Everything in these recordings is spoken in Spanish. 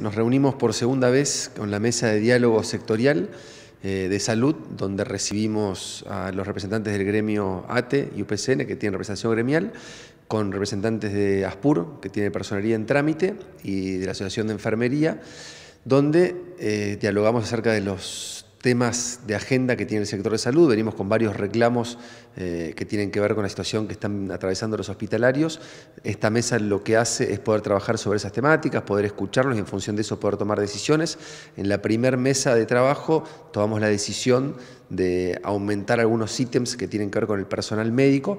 Nos reunimos por segunda vez con la mesa de diálogo sectorial eh, de salud, donde recibimos a los representantes del gremio ATE y UPCN, que tienen representación gremial, con representantes de ASPUR, que tiene personería en trámite, y de la Asociación de Enfermería, donde eh, dialogamos acerca de los temas de agenda que tiene el sector de salud. Venimos con varios reclamos eh, que tienen que ver con la situación que están atravesando los hospitalarios. Esta mesa lo que hace es poder trabajar sobre esas temáticas, poder escucharlos y en función de eso poder tomar decisiones. En la primer mesa de trabajo tomamos la decisión de aumentar algunos ítems que tienen que ver con el personal médico,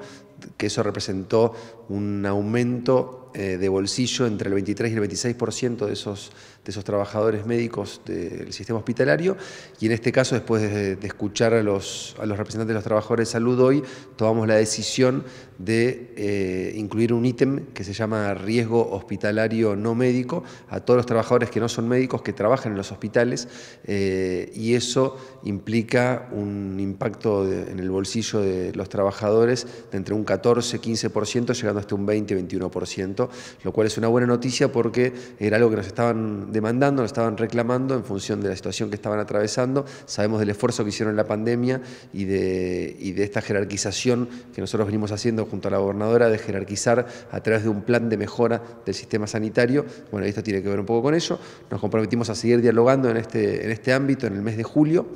que eso representó un aumento eh, de bolsillo entre el 23 y el 26% de esos, de esos trabajadores médicos del sistema hospitalario y en este caso después de, escuchar a los, a los representantes de los trabajadores de salud hoy tomamos la decisión de eh, incluir un ítem que se llama riesgo hospitalario no médico a todos los trabajadores que no son médicos que trabajan en los hospitales eh, y eso implica un impacto en el bolsillo de los trabajadores de entre un 14-15% llegando hasta un 20-21% lo cual es una buena noticia porque era algo que nos estaban demandando, nos estaban reclamando en función de la situación que estaban atravesando. Sabemos del esfuerzo que hicieron en la pandemia y de, esta jerarquización que nosotros venimos haciendo junto a la gobernadora de jerarquizar a través de un plan de mejora del sistema sanitario. Bueno, esto tiene que ver un poco con ello. Nos comprometimos a seguir dialogando en este, este ámbito en el mes de julio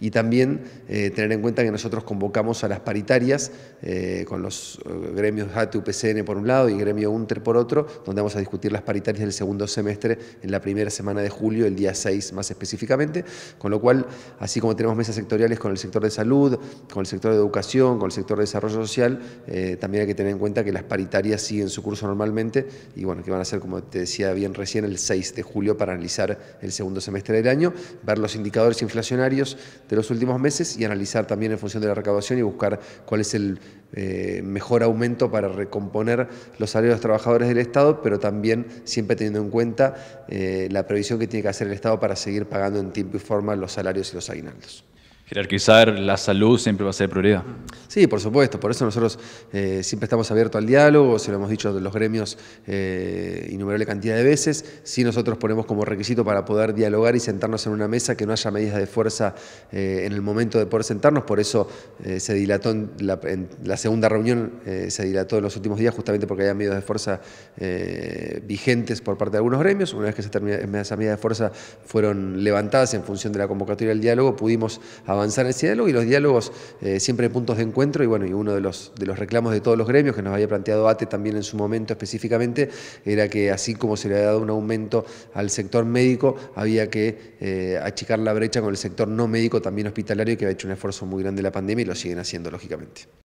y también eh, tener en cuenta que nosotros convocamos a las paritarias eh, con los eh, gremios ATU-PCN por un lado y gremio UNTER por otro, donde vamos a discutir las paritarias del segundo semestre en la primera semana de julio, el día 6 más específicamente, con lo cual, así como tenemos mesas sectoriales con el sector de salud, con el sector de educación, con el sector de desarrollo social, eh, también hay que tener en cuenta que las paritarias siguen su curso normalmente y bueno, que van a ser, como te decía bien recién, el 6 de julio para analizar el segundo semestre del año, ver los indicadores inflacionarios de los últimos meses y analizar también en función de la recaudación y buscar cuál es el eh, mejor aumento para recomponer los salarios de los trabajadores del Estado, pero también siempre teniendo en cuenta eh, la previsión que tiene que hacer el Estado para seguir pagando en tiempo y forma los salarios y los aguinaldos jerarquizar la salud siempre va a ser prioridad. Sí, por supuesto, por eso nosotros eh, siempre estamos abiertos al diálogo, se lo hemos dicho de los gremios eh, innumerable cantidad de veces, si nosotros ponemos como requisito para poder dialogar y sentarnos en una mesa que no haya medidas de fuerza eh, en el momento de poder sentarnos, por eso se dilató en la, segunda reunión, se dilató en los últimos días justamente porque había medidas de fuerza vigentes por parte de algunos gremios, una vez que esas medidas de fuerza fueron levantadas en función de la convocatoria del diálogo, pudimos avanzar avanzar en ese diálogo y los diálogos eh, siempre en puntos de encuentro y bueno, y uno de los, de los reclamos de todos los gremios que nos había planteado ATE también en su momento específicamente era que así como se le había dado un aumento al sector médico, había que eh, achicar la brecha con el sector no médico, también hospitalario, que ha hecho un esfuerzo muy grande la pandemia y lo siguen haciendo lógicamente.